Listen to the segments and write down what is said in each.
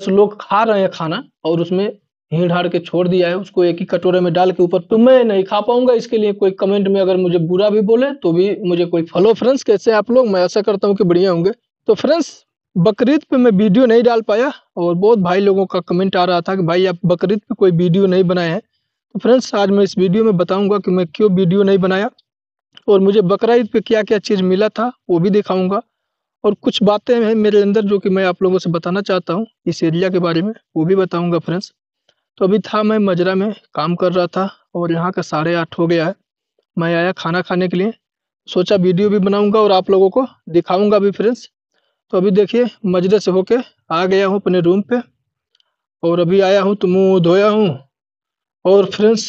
दस तो लोग खा रहे हैं खाना और उसमें हिड़ हाड़ के छोड़ दिया है उसको एक ही कटोरे में डाल के ऊपर तो मैं नहीं खा पाऊंगा इसके लिए कोई कमेंट में अगर मुझे बुरा भी बोले तो भी मुझे कोई फॉलो फ्रेंड्स कैसे आप लोग मैं ऐसा करता हूँ कि बढ़िया होंगे तो फ्रेंड्स बकरीद पे मैं वीडियो नहीं डाल पाया और बहुत भाई लोगों का कमेंट आ रहा था कि भाई आप बकरीद पे कोई वीडियो नहीं बनाए हैं तो फ्रेंड्स आज मैं इस वीडियो में बताऊंगा कि मैं क्यों वीडियो नहीं बनाया और मुझे बकरीद पे क्या क्या चीज़ मिला था वो भी दिखाऊंगा और कुछ बातें हैं मेरे अंदर जो कि मैं आप लोगों से बताना चाहता हूँ इस एरिया के बारे में वो भी बताऊँगा फ्रेंड्स तो अभी था मैं मजरा में काम कर रहा था और यहाँ का साढ़े आठ हो गया है मैं आया खाना खाने के लिए सोचा वीडियो भी बनाऊंगा और आप लोगों को दिखाऊंगा भी फ्रेंड्स तो अभी देखिए मजरे से होके आ गया हूँ अपने रूम पे और अभी आया हूँ तो मुँह धोया हूँ और फ्रेंड्स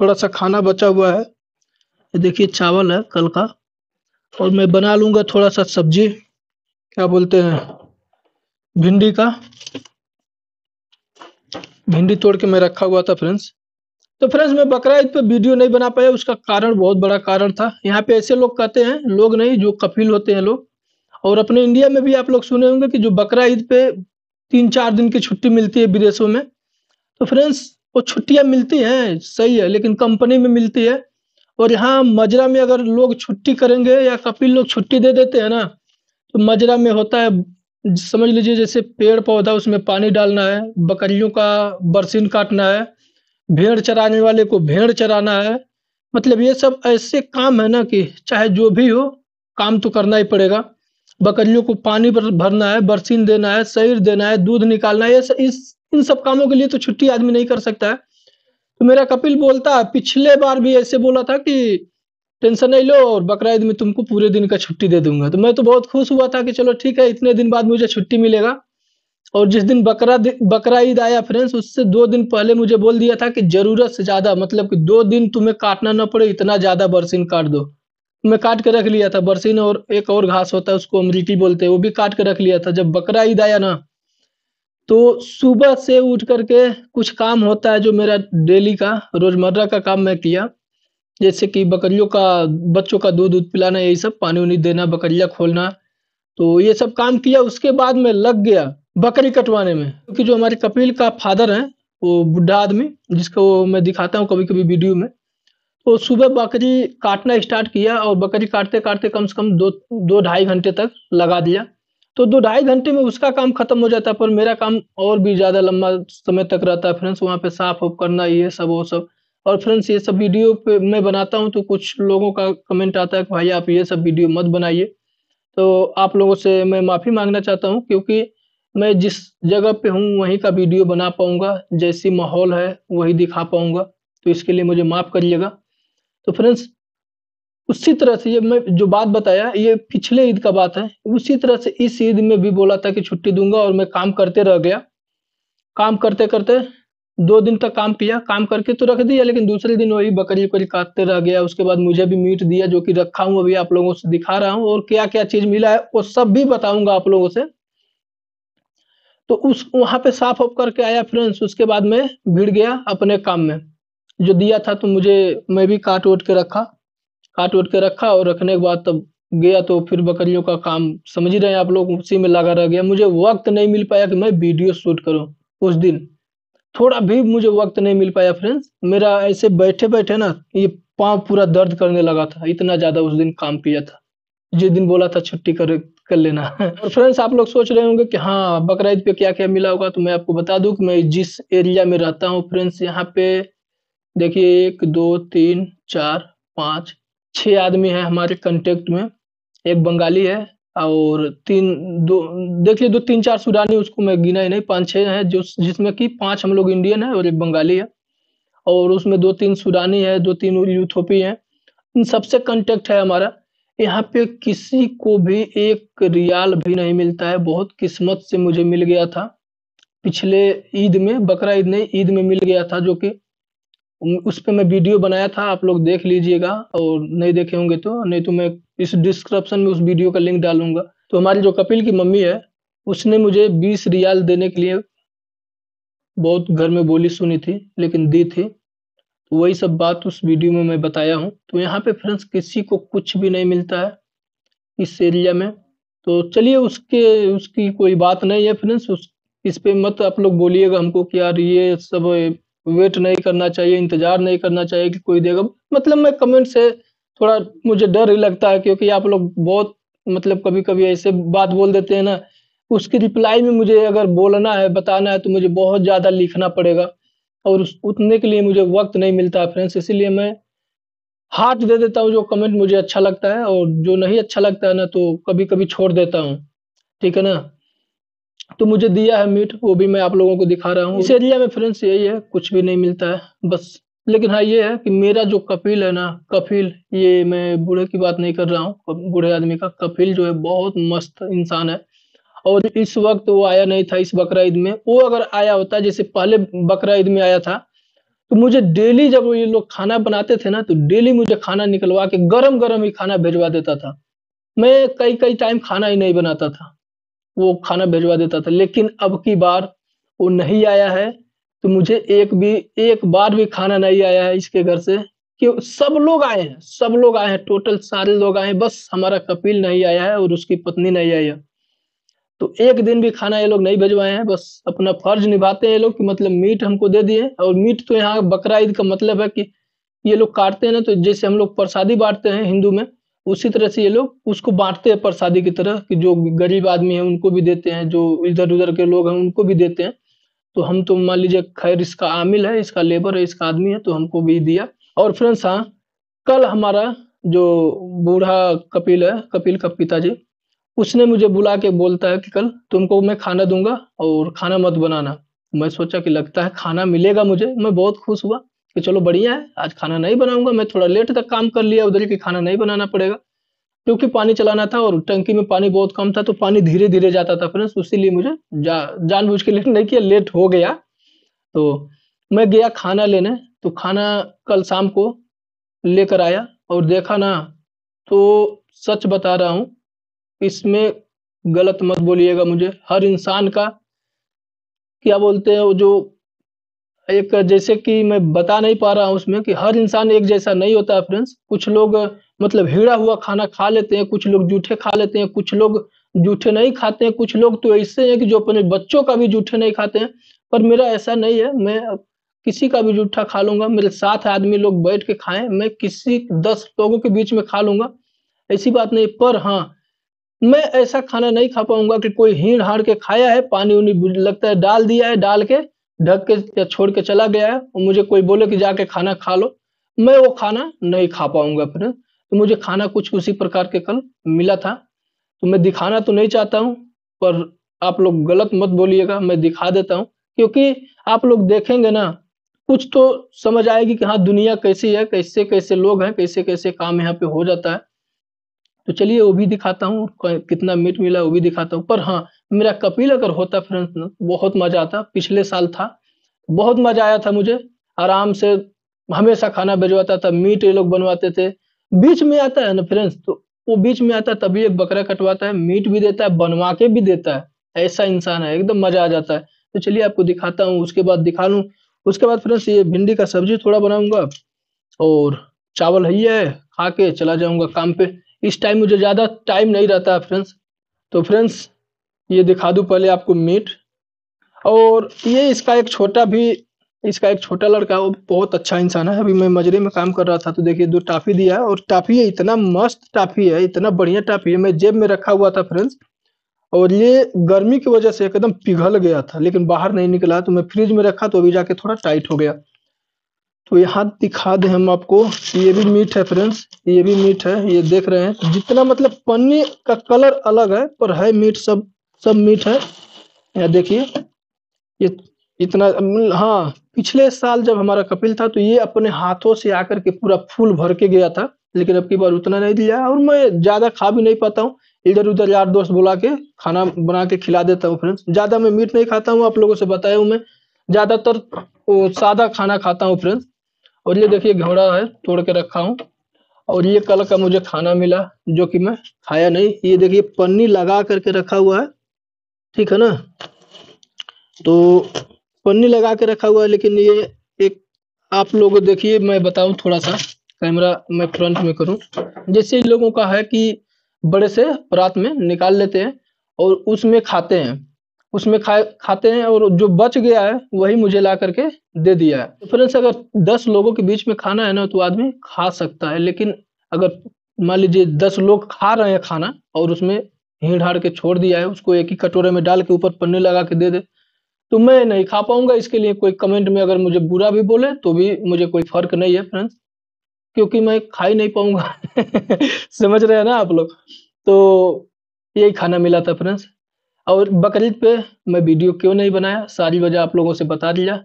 थोड़ा सा खाना बचा हुआ है देखिए चावल है कल का और मैं बना लूँगा थोड़ा सा सब्जी क्या बोलते हैं भिंडी का भिंडी तोड़ के मैं रखा हुआ था फ्रेंड्स तो फ्रेंड्स मैं बकरा ईद पर वीडियो नहीं बना पाया उसका कारण बहुत बड़ा कारण था यहाँ पे ऐसे लोग कहते हैं लोग नहीं जो कफील होते हैं लोग और अपने इंडिया में भी आप लोग सुने होंगे कि जो बकरा ईद पे तीन चार दिन की छुट्टी मिलती है विदेशों में तो फ्रेंड्स वो छुट्टियाँ मिलती हैं सही है लेकिन कंपनी में मिलती है और यहाँ मजरा में अगर लोग छुट्टी करेंगे या कपिल लोग छुट्टी दे देते हैं ना तो मजरा में होता है समझ लीजिए जैसे पेड़ पौधा उसमें पानी डालना है बकरियों का बरसीन काटना है भेड़ चराने वाले को भेड़ चराना है मतलब ये सब ऐसे काम है ना कि चाहे जो भी हो काम तो करना ही पड़ेगा बकरियों को पानी भरना है बरसीन देना है शरीर देना है दूध निकालना है इस इन सब कामों के लिए तो छुट्टी आदमी नहीं कर सकता है तो मेरा कपिल बोलता है पिछले बार भी ऐसे बोला था कि टेंशन नहीं लो और बकर में तुमको पूरे दिन का छुट्टी दे दूंगा तो मैं तो बहुत खुश हुआ था कि चलो ठीक है इतने दिन बाद मुझे छुट्टी मिलेगा और जिस दिन बकरा बकरा ईद आया फ्रेंड्स उससे दो दिन पहले मुझे बोल दिया था कि जरूरत से ज़्यादा मतलब कि दो दिन तुम्हें काटना ना पड़े इतना ज़्यादा बरसीन काट दो मैं काट के रख लिया था बरसीन और एक और घास होता है उसको अमरीटी बोलते हैं वो भी काट के रख लिया था जब बकरा ईद आया ना तो सुबह से उठ करके कुछ काम होता है जो मेरा डेली का रोज़मर्रा का काम मैं किया जैसे कि बकरियों का बच्चों का दूध दूध पिलाना यही सब पानी उनी देना बकरिया खोलना तो ये सब काम किया उसके बाद में लग गया बकरी कटवाने में क्योंकि जो हमारे कपिल का फादर है वो बुढ़ा आदमी जिसको मैं दिखाता हूँ कभी कभी वीडियो में तो सुबह बकरी काटना स्टार्ट किया और बकरी काटते काटते कम से कम दो दो ढाई घंटे तक लगा दिया तो दो ढाई घंटे में उसका काम खत्म हो जाता पर मेरा काम और भी ज़्यादा लंबा समय तक रहता है फ्रेंड्स वहाँ पे साफ उफ करना ये सब वो सब और फ्रेंड्स ये सब वीडियो पे मैं बनाता हूँ तो कुछ लोगों का कमेंट आता है कि भाई आप ये सब वीडियो मत बनाइए तो आप लोगों से मैं माफ़ी मांगना चाहता हूँ क्योंकि मैं जिस जगह पे हूँ वहीं का वीडियो बना पाऊँगा जैसी माहौल है वही दिखा पाऊँगा तो इसके लिए मुझे माफ़ करिएगा तो फ्रेंड्स उसी तरह से ये मैं जो बात बताया ये पिछले ईद का बात है उसी तरह से इस ईद में भी बोला था कि छुट्टी दूंगा और मैं काम करते रह गया काम करते करते दो दिन तक काम किया काम करके तो रख दिया लेकिन दूसरे दिन वही बकरी वकरी काटते रह गया उसके बाद मुझे भी मीट दिया जो कि रखा हूँ अभी आप लोगों से दिखा रहा हूँ और क्या क्या चीज मिला है वो सब भी बताऊंगा आप लोगों से तो उस वहां पे साफ ऑफ करके आया फ्रेंड्स उसके बाद में भिड़ गया अपने काम में जो दिया था तो मुझे मैं भी काट वोट के रखा काट वोट के रखा और रखने के बाद तब गया तो फिर बकरियों का काम समझ ही रहे हैं आप लोग उसी में लगा रह गया मुझे वक्त नहीं मिल पाया कि मैं वीडियो शूट करूं उस दिन थोड़ा भी मुझे वक्त नहीं मिल पाया फ्रेंड्स मेरा ऐसे बैठे बैठे ना ये पाँव पूरा दर्द करने लगा था इतना ज़्यादा उस दिन काम किया था जिस दिन बोला था छुट्टी कर कर लेना और फ्रेंड्स आप लोग सोच रहे होंगे कि हाँ बकरा पे क्या क्या मिला होगा तो मैं आपको बता दूं कि मैं जिस एरिया में रहता हूँ फ्रेंड्स यहाँ पे देखिए एक दो तीन चार पाँच छः आदमी है हमारे कंटेक्ट में एक बंगाली है और तीन दो देखिए दो तीन चार सूडानी उसको मैं गिना ही नहीं पाँच छः हैं जो जिसमें कि पांच हम लोग इंडियन है और एक बंगाली है और उसमें दो तीन सूडानी है दो तीन यूथोपी है इन सबसे कंटेक्ट है हमारा यहाँ पे किसी को भी एक रियाल भी नहीं मिलता है बहुत किस्मत से मुझे मिल गया था पिछले ईद में बकरा ईद नहीं ईद में मिल गया था जो कि उस पर मैं वीडियो बनाया था आप लोग देख लीजिएगा और नहीं देखे होंगे तो नहीं तो मैं इस डिस्क्रिप्शन में उस वीडियो का लिंक डालूंगा तो हमारी जो कपिल की मम्मी है उसने मुझे बीस रियाल देने के लिए बहुत घर में बोली सुनी थी लेकिन दी थी तो वही सब बात उस वीडियो में मैं बताया हूँ तो यहाँ पे फ्रेंड्स किसी को कुछ भी नहीं मिलता है इस एरिया में तो चलिए उसके उसकी कोई बात नहीं है फ्रेंड्स उस इस पर मत आप लोग बोलिएगा हमको कि यार ये सब वेट नहीं करना चाहिए इंतजार नहीं करना चाहिए कि कोई देगा मतलब मैं कमेंट से थोड़ा मुझे डर ही लगता है क्योंकि आप लोग बहुत मतलब कभी कभी ऐसे बात बोल देते हैं ना उसकी रिप्लाई में मुझे अगर बोलना है बताना है तो मुझे बहुत ज़्यादा लिखना पड़ेगा और उस उतने के लिए मुझे वक्त नहीं मिलता है फ्रेंड्स इसीलिए मैं हाथ दे देता हूँ जो कमेंट मुझे अच्छा लगता है और जो नहीं अच्छा लगता है ना तो कभी कभी छोड़ देता हूँ ठीक है ना तो मुझे दिया है मीट वो भी मैं आप लोगों को दिखा रहा हूँ इस एरिया में फ्रेंड्स यही है कुछ भी नहीं मिलता है बस लेकिन हाँ ये है कि मेरा जो कपिल है ना कपिल ये मैं बूढ़े की बात नहीं कर रहा हूँ बूढ़े आदमी का कपिल जो है बहुत मस्त इंसान है और इस वक्त वो आया नहीं था इस बकरा ईद में वो अगर आया होता जैसे पहले बकरा ईद में आया था तो मुझे डेली जब ये लोग खाना बनाते थे ना तो डेली मुझे खाना निकलवा के गरम गरम ही खाना भेजवा देता था मैं कई कई टाइम खाना ही नहीं बनाता था वो खाना भिजवा देता था लेकिन अब की बार वो नहीं आया है तो मुझे एक भी एक बार भी खाना नहीं आया है इसके घर से कि सब लोग आए हैं सब लोग आए हैं टोटल सारे लोग आए हैं बस हमारा कपिल नहीं आया है और उसकी पत्नी नहीं आई है तो एक दिन भी खाना ये लोग नहीं भिजवाए हैं बस अपना फर्ज निभाते हैं ये लोग कि मतलब मीट हमको दे दिए और मीट तो यहाँ बकरा ईद का मतलब है कि ये लोग काटते हैं ना तो जैसे हम लोग प्रसादी बांटते हैं हिंदू में उसी तरह से ये लोग उसको बांटते हैं प्रसादी की तरह कि जो गरीब आदमी है उनको भी देते हैं जो इधर उधर के लोग हैं उनको भी देते हैं तो हम तो मान लीजिए खैर इसका आमिल है इसका लेबर है इसका आदमी है तो हमको भी दिया और फ्रेंड्स हाँ कल हमारा जो बूढ़ा कपिल है कपिल का पिताजी उसने मुझे बुला के बोलता है कि कल तुमको मैं खाना दूंगा और खाना मत बनाना मैं सोचा कि लगता है खाना मिलेगा मुझे मैं बहुत खुश हुआ कि तो चलो बढ़िया है आज खाना नहीं बनाऊंगा मैं थोड़ा लेट तक काम कर लिया उधर कि खाना नहीं बनाना पड़ेगा क्योंकि पानी चलाना था और टंकी में पानी बहुत कम था तो पानी धीरे धीरे जाता था फ्रेंड्स उसीलिए मुझे जा जानबूझ के लेट नहीं किया लेट हो गया तो मैं गया खाना लेने तो खाना कल शाम को लेकर आया और देखा ना तो सच बता रहा हूँ इसमें गलत मत बोलिएगा मुझे हर इंसान का क्या बोलते हैं वो जो एक जैसे कि मैं बता नहीं पा रहा हूँ उसमें कि हर इंसान एक जैसा नहीं होता है फ्रेंड्स कुछ लोग मतलब हिड़ा हुआ खाना खा लेते हैं कुछ लोग जूठे खा लेते हैं कुछ लोग जूठे नहीं खाते हैं कुछ लोग तो ऐसे हैं कि जो अपने बच्चों का भी जूठे नहीं खाते हैं पर मेरा ऐसा नहीं है मैं किसी का भी जूठा खा लूंगा मेरे साथ आदमी लोग बैठ के खाएं मैं किसी दस लोगों के बीच में खा लूंगा ऐसी बात नहीं पर हाँ मैं ऐसा खाना नहीं खा पाऊंगा कि कोई हीड़ हाड़ के खाया है पानी उनी लगता है डाल दिया है डाल के ढक के या छोड़ के चला गया है और मुझे कोई बोले कि जाके खाना खा लो मैं वो खाना नहीं खा पाऊंगा अपने तो मुझे खाना कुछ उसी प्रकार के कल मिला था तो मैं दिखाना तो नहीं चाहता हूँ पर आप लोग गलत मत बोलिएगा मैं दिखा देता हूँ क्योंकि आप लोग देखेंगे ना कुछ तो समझ आएगी कि हाँ दुनिया कैसी है कैसे कैसे लोग हैं कैसे कैसे काम यहाँ पे हो जाता है तो चलिए वो भी दिखाता हूँ कितना मीट मिला वो भी दिखाता हूँ पर हाँ मेरा कपिल अगर होता फ्रेंड्स ना बहुत मजा आता पिछले साल था बहुत मजा आया था मुझे आराम से हमेशा खाना भिजवाता था मीट ये लोग बनवाते थे बीच में आता है ना फ्रेंड्स तो वो बीच में आता है तभी एक बकरा कटवाता है मीट भी देता है बनवा के भी देता है ऐसा इंसान है एकदम मजा आ जाता है तो चलिए आपको दिखाता हूँ उसके बाद दिखा लूँ उसके बाद फ्रेंड्स ये भिंडी का सब्जी थोड़ा बनाऊंगा और चावल ही है खा के चला जाऊंगा काम पे इस टाइम मुझे ज़्यादा टाइम नहीं रहता है फ्रेंड्स तो फ्रेंड्स ये दिखा दूँ पहले आपको मीट और ये इसका एक छोटा भी इसका एक छोटा लड़का वो बहुत अच्छा इंसान है अभी मैं मजरे में काम कर रहा था तो देखिए दो टाफी दिया है और टाफी है इतना मस्त टाफी है इतना बढ़िया टाफी है मैं जेब में रखा हुआ था फ्रेंड्स और ये गर्मी की वजह से एकदम पिघल गया था लेकिन बाहर नहीं निकला तो मैं फ्रिज में रखा तो अभी जाके थोड़ा टाइट हो गया तो यहाँ दिखा दें हम आपको ये भी मीट है फ्रेंड्स ये भी मीट है ये देख रहे हैं जितना मतलब पन्नी का कलर अलग है पर है मीट सब सब मीट है यहाँ देखिए ये इतना हाँ पिछले साल जब हमारा कपिल था तो ये अपने हाथों से आकर के पूरा फूल भर के गया था लेकिन अब की बार उतना नहीं दिया और मैं ज्यादा खा भी नहीं पाता हूँ इधर उधर यार दोस्त बुला के खाना बना के खिला देता हूँ फ्रेंड्स ज्यादा मैं मीट नहीं खाता हूँ आप लोगों से बताया हूँ मैं ज्यादातर सादा खाना खाता हूँ फ्रेंड्स और ये देखिए घोड़ा है तोड़ के रखा हूँ और ये कल का मुझे खाना मिला जो कि मैं खाया नहीं ये देखिए पन्नी लगा करके रखा हुआ है ठीक है ना तो पन्नी लगा के रखा हुआ है लेकिन ये एक आप लोग देखिए मैं बताऊं थोड़ा सा कैमरा मैं फ्रंट में करूं जैसे लोगों का है कि बड़े से रात में निकाल लेते हैं और उसमें खाते हैं उसमें खा खाते हैं और जो बच गया है वही मुझे ला करके दे दिया है तो फ्रेंड्स अगर दस लोगों के बीच में खाना है ना तो आदमी खा सकता है लेकिन अगर मान लीजिए दस लोग खा रहे हैं खाना और उसमें हिड़ हाड़ के छोड़ दिया है उसको एक ही कटोरे में डाल के ऊपर पन्नी लगा के दे दे तो मैं नहीं खा पाऊंगा इसके लिए कोई कमेंट में अगर मुझे बुरा भी बोले तो भी मुझे कोई फर्क नहीं है फ्रेंड्स क्योंकि मैं खा ही नहीं पाऊंगा समझ रहे हैं ना आप लोग तो यही खाना मिला था फ्रेंड्स और बकरीद पे मैं वीडियो क्यों नहीं बनाया सारी वजह आप लोगों से बता दिया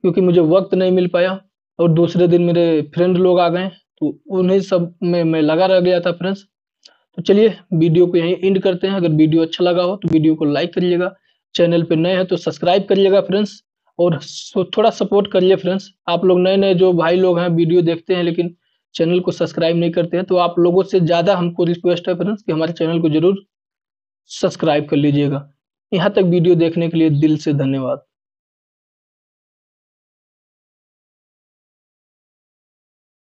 क्योंकि मुझे वक्त नहीं मिल पाया और दूसरे दिन मेरे फ्रेंड लोग आ गए तो उन्हें सब में मैं लगा रह गया था फ्रेंड्स तो चलिए वीडियो को यहीं एंड करते हैं अगर वीडियो अच्छा लगा हो तो वीडियो को लाइक करिएगा चैनल पर नए हैं तो सब्सक्राइब करिएगा फ्रेंड्स और थोड़ा सपोर्ट करिए फ्रेंड्स आप लोग नए नए जो भाई लोग हैं वीडियो देखते हैं लेकिन चैनल को सब्सक्राइब नहीं करते हैं तो आप लोगों से ज़्यादा हमको रिक्वेस्ट है फ्रेंड्स कि हमारे चैनल को जरूर सब्सक्राइब कर लीजिएगा यहाँ तक वीडियो देखने के लिए दिल से धन्यवाद